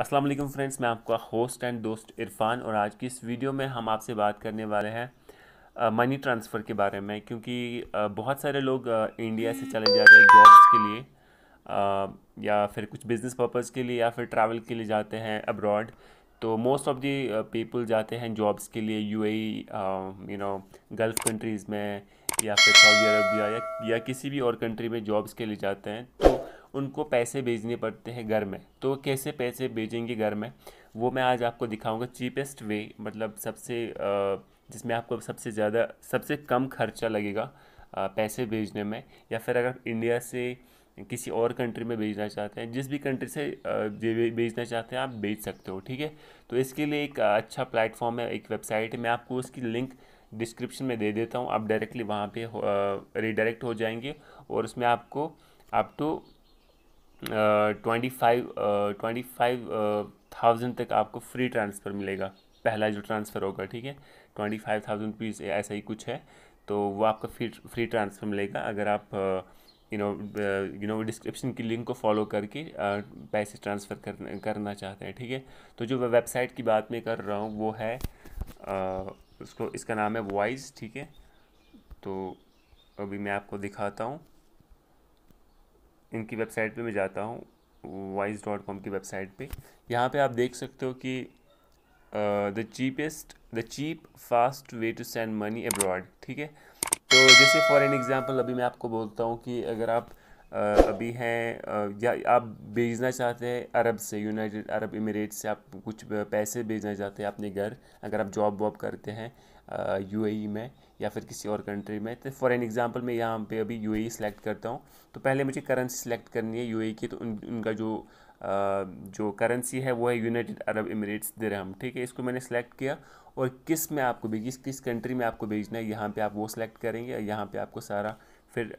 अस्सलाम वालेकुम फ्रेंड्स मैं आपका होस्ट एंड दोस्त इरफान और आज की इस वीडियो में हम आपसे बात करने वाले हैं मनी ट्रांसफ़र के बारे में क्योंकि बहुत सारे लोग इंडिया से चले जाते हैं जॉब्स के लिए या फिर कुछ बिज़नेस पर्पज़ के लिए या फिर ट्रैवल के लिए जाते हैं अब्रॉड तो मोस्ट ऑफ दी पीपल जाते हैं जॉब्स के लिए you you know Gulf countries में या फिर सऊदी अरबिया या, या किसी भी और कंट्री में जॉब्स के लिए जाते हैं तो उनको पैसे भेजने पड़ते हैं घर में तो कैसे पैसे भेजेंगे घर में वो मैं आज आपको दिखाऊंगा चीपेस्ट वे मतलब सबसे जिसमें आपको सबसे ज़्यादा सबसे कम खर्चा लगेगा पैसे भेजने में या फिर अगर इंडिया से किसी और कंट्री में भेजना चाहते हैं जिस भी कंट्री से भेजना चाहते हैं आप भेज सकते हो ठीक है तो इसके लिए एक अच्छा प्लेटफॉर्म है एक वेबसाइट है मैं आपको उसकी लिंक डिस्क्रिप्शन में दे देता हूँ आप डायरेक्टली वहाँ पे रिडायरेक्ट हो जाएंगे और उसमें आपको आप टू तो twenty five twenty five thousand तक आपको फ्री ट्रांसफ़र मिलेगा पहला जो ट्रांसफ़र होगा ठीक है ट्वेंटी फाइव थाउजेंड रुपीज़ ऐसा ही कुछ है तो वो आपका फ्री फ्री ट्रांसफ़र मिलेगा अगर आप you know you know description की लिंक को फॉलो करके पैसे ट्रांसफ़र करना चाहते हैं ठीक है थीके? तो जो मैं वेबसाइट की बात मैं कर रहा हूँ वो है उसको इसका नाम है वॉइस ठीक है तो अभी मैं आपको दिखाता हूँ इनकी वेबसाइट पे मैं जाता हूँ वाइज डॉट कॉम की वेबसाइट पे यहाँ पे आप देख सकते हो कि the cheapest the cheap fast way to send money abroad ठीक है तो जैसे फॉर एन एग्ज़ाम्पल अभी मैं आपको बोलता हूँ कि अगर आप Uh, अभी हैं या आप भेजना चाहते हैं अरब से यूनाइटेड अरब इमिरेट्स से आप कुछ पैसे भेजना चाहते हैं अपने घर अगर आप जॉब वॉब करते हैं यूएई e में या फिर किसी और कंट्री में तो फॉर एन एग्ज़ाम्पल मैं यहाँ पे अभी यू सिलेक्ट e करता हूँ तो पहले मुझे करेंसी सेलेक्ट करनी है यू e की तो उन, उनका जो आ, जो करेंसी है वो है यूनाइटेड अरब इमरेट्स दरहम ठीक है इसको मैंने सेलेक्ट किया और किस में आपको भेजिए किस कंट्री में आपको भेजना है यहाँ पर आप वो सेलेक्ट करेंगे और यहाँ पर आपको सारा फिर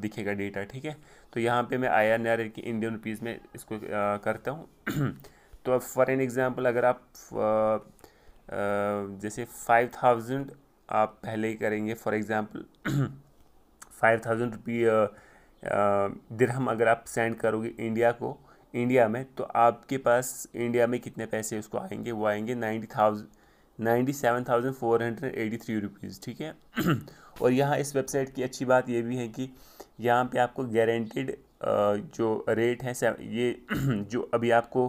दिखेगा डेटा ठीक है तो यहाँ पर मैं आई आर की इंडियन रुपीज़ में इसको आ, करता हूँ तो अब फॉर एन एग्ज़ाम्पल अगर आप आ, जैसे फाइव थाउजेंड आप पहले ही करेंगे for example five thousand rupee दिरहम अगर आप सेंड करोगे इंडिया को इंडिया में तो आपके पास इंडिया में कितने पैसे उसको आएंगे वो आएंगे ninety thousand ninety seven thousand four hundred eighty three rupees ठीक है और यहाँ इस वेबसाइट की अच्छी बात ये भी है कि यहाँ पे आपको गारंटेड uh, जो रेट है ये जो अभी आपको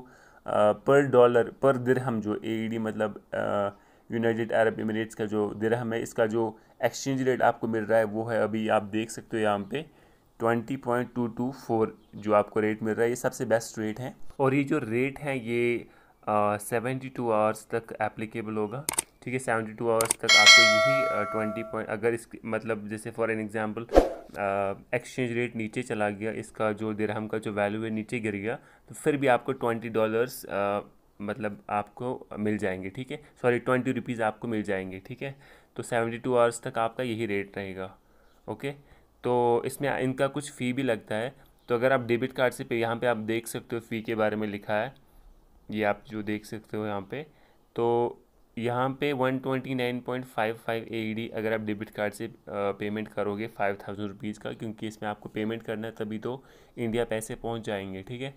पर डॉलर पर दिरहम जो ए e मतलब uh, यूनाइटेड अरब इमिरेट्स का जो दिरहम है इसका जो एक्सचेंज रेट आपको मिल रहा है वो है अभी आप देख सकते हो यहाँ पे twenty point two two four जो आपको रेट मिल रहा है ये सबसे बेस्ट रेट है और ये जो रेट है ये सेवेंटी टू आवर्स तक एप्लीकेबल होगा ठीक है सेवेंटी टू आवर्स तक आपको यही ट्वेंटी पॉइंट अगर इस मतलब जैसे for an example exchange rate नीचे चला गया इसका जो दिरहम का जो वैल्यू है नीचे गिर गया तो फिर भी आपको ट्वेंटी डॉलर्स मतलब आपको मिल जाएंगे ठीक है सॉरी ट्वेंटी रुपीज़ आपको मिल जाएंगे ठीक है तो सेवेंटी टू आवर्स तक आपका यही रेट रहेगा ओके तो इसमें इनका कुछ फ़ी भी लगता है तो अगर आप डेबिट कार्ड से पे यहाँ पे आप देख सकते हो फ़ी के बारे में लिखा है ये आप जो देख सकते हो यहाँ पे तो यहाँ पे one twenty nine point five five A D अगर आप डेबिट कार्ड से पेमेंट करोगे फाइव थाउजेंड रुपीज़ का क्योंकि इसमें आपको पेमेंट करना है तभी तो इंडिया पैसे पहुँच जाएंगे ठीक है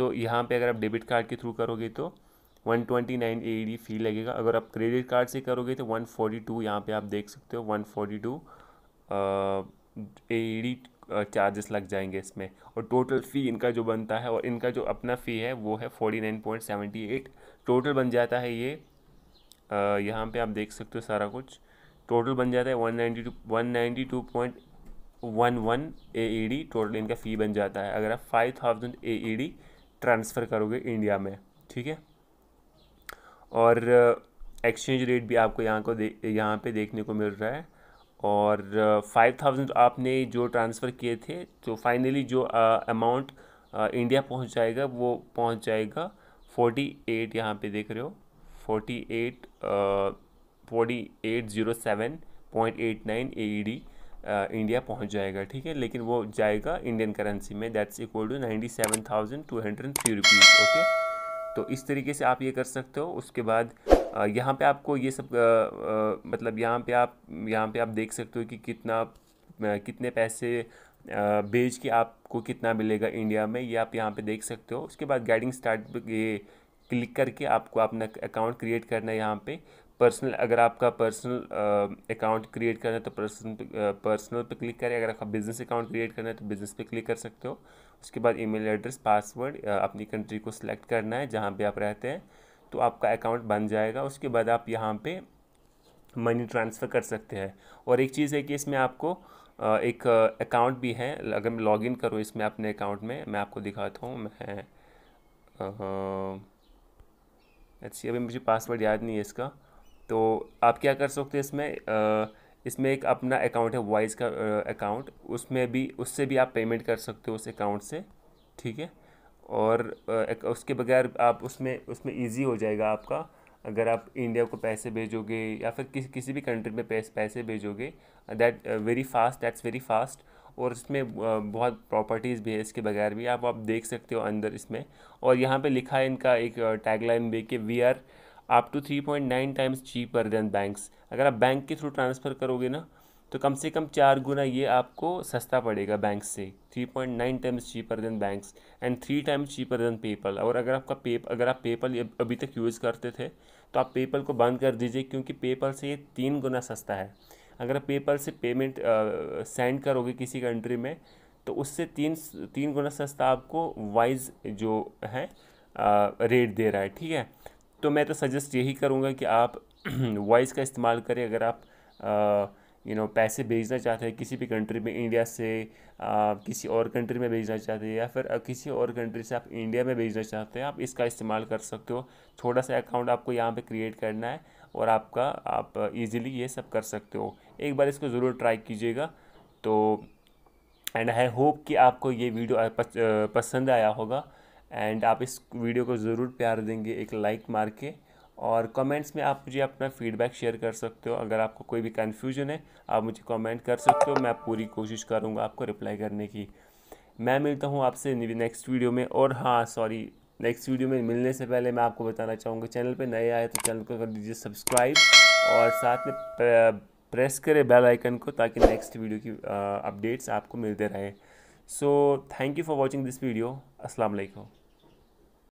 तो यहाँ पे अगर आप डेबिट कार्ड के थ्रू करोगे तो 129 twenty nine A D fee लगेगा अगर आप क्रेडिट कार्ड से करोगे तो 142 फोर्टी टू यहाँ पर आप देख सकते हो 142 forty two A D charges लग जाएंगे इसमें और टोटल फ़ी इनका जो बनता है और इनका जो अपना फ़ी है वो है forty nine point seventy eight total बन जाता है ये यहाँ पे आप देख सकते हो सारा कुछ टोटल बन जाता है one 192.11 two one ninety two point one one A D total इनका फ़ी बन जाता है अगर आप five thousand A E D transfer करोगे इंडिया में ठीक है और एक्सचेंज रेट भी आपको यहाँ को दे यहाँ पर देखने को मिल रहा है और फाइव थाउजेंड आपने जो ट्रांसफ़र किए थे तो फाइनली जो अमाउंट इंडिया पहुँच जाएगा वो पहुँच जाएगा फोर्टी एट यहाँ पर देख रहे हो forty eight forty eight zero seven point eight nine A D India पहुंच जाएगा ठीक है लेकिन वो जाएगा इंडियन करेंसी में that's equal to ninety seven thousand two hundred three rupees okay तो इस तरीके से आप ये कर सकते हो उसके बाद यहाँ पे आपको ये सब आ, आ, मतलब यहाँ पे आप यहाँ पे आप देख सकते हो कि कितना कितने पैसे बेच के आपको कितना मिलेगा इंडिया में ये आप यहाँ पे देख सकते हो उसके बाद गाइडिंग स्टार्ट ये क्लिक करके आपको अपना अकाउंट क्रिएट करना है यहाँ पे पर्सनल अगर आपका पर्सनल अकाउंट क्रिएट करना है तो पर्सनल पर्सनल पे क्लिक करें अगर आपका बिज़नेस अकाउंट क्रिएट करना है तो बिज़नेस पे क्लिक कर सकते हो उसके बाद ईमेल एड्रेस पासवर्ड अपनी कंट्री को सिलेक्ट करना है जहाँ पे आप रहते हैं तो आपका अकाउंट बन जाएगा उसके बाद आप यहाँ पे मनी ट्रांसफ़र कर सकते हैं और एक चीज़ है कि इसमें आपको एक अकाउंट भी है अगर मैं लॉगिन करूँ इसमें अपने अकाउंट में मैं आपको दिखाता हूँ मैं अच्छी हाँ, अभी मुझे पासवर्ड याद नहीं है इसका तो आप क्या कर सकते हैं इसमें इसमें एक अपना अकाउंट है वॉइस का अकाउंट उसमें भी उससे भी आप पेमेंट कर सकते हो उस अकाउंट से ठीक है और उसके बगैर आप उसमें उसमें ईजी हो जाएगा आपका अगर आप इंडिया को पैसे भेजोगे या फिर किसी किसी भी कंट्री में पैसे पैसे भेजोगे that very fast that's very fast और इसमें बहुत प्रॉपर्टीज़ भी है इसके बगैर भी आप आप देख सकते हो अंदर इसमें और यहाँ पे लिखा है इनका एक टैगलाइन भी कि वी आर आप two three point nine times cheaper than banks अगर आप बैंक के थ्रू ट्रांसफ़र करोगे ना तो कम से कम चार गुना ये आपको सस्ता पड़ेगा बैंक से three point nine times cheaper than banks and three times cheaper than PayPal और अगर आपका पे अगर आप पेपल अभी तक यूज़ करते थे तो आप पेपल को बंद कर दीजिए क्योंकि पेपल से ये तीन गुना सस्ता है अगर आप पेपल से पेमेंट सेंड करोगे किसी कंट्री में तो उससे तीन तीन गुना सस्ता आपको वाइज जो है रेट दे रहा है ठीक है तो मैं तो सजेस्ट यही करूँगा कि आप वॉइस का इस्तेमाल करें अगर आप यू नो पैसे भेजना चाहते हैं किसी भी कंट्री में इंडिया से आ, किसी और कंट्री में भेजना चाहते हैं या फिर किसी और कंट्री से आप इंडिया में भेजना चाहते हैं आप इसका इस्तेमाल कर सकते हो छोटा सा अकाउंट आपको यहाँ पे क्रिएट करना है और आपका आप इजीली ये सब कर सकते हो एक बार इसको ज़रूर ट्राई कीजिएगा तो एंड आई होप कि आपको ये वीडियो पसंद आया होगा एंड आप इस वीडियो को ज़रूर प्यार देंगे एक लाइक मार के और कमेंट्स में आप मुझे अपना फीडबैक शेयर कर सकते हो अगर आपको कोई भी कन्फ्यूजन है आप मुझे कमेंट कर सकते हो मैं पूरी कोशिश करूँगा आपको रिप्लाई करने की मैं मिलता हूँ आपसे नेक्स्ट वीडियो में और हाँ सॉरी नेक्स्ट वीडियो में मिलने से पहले मैं आपको बताना चाहूँगा चैनल पर नए आए तो चैनल को कर दीजिए सब्सक्राइब और साथ में प्रेस करें बेल आइकन को ताकि नेक्स्ट वीडियो की अपडेट्स आपको मिलते रहे so thank you for watching this video Aslam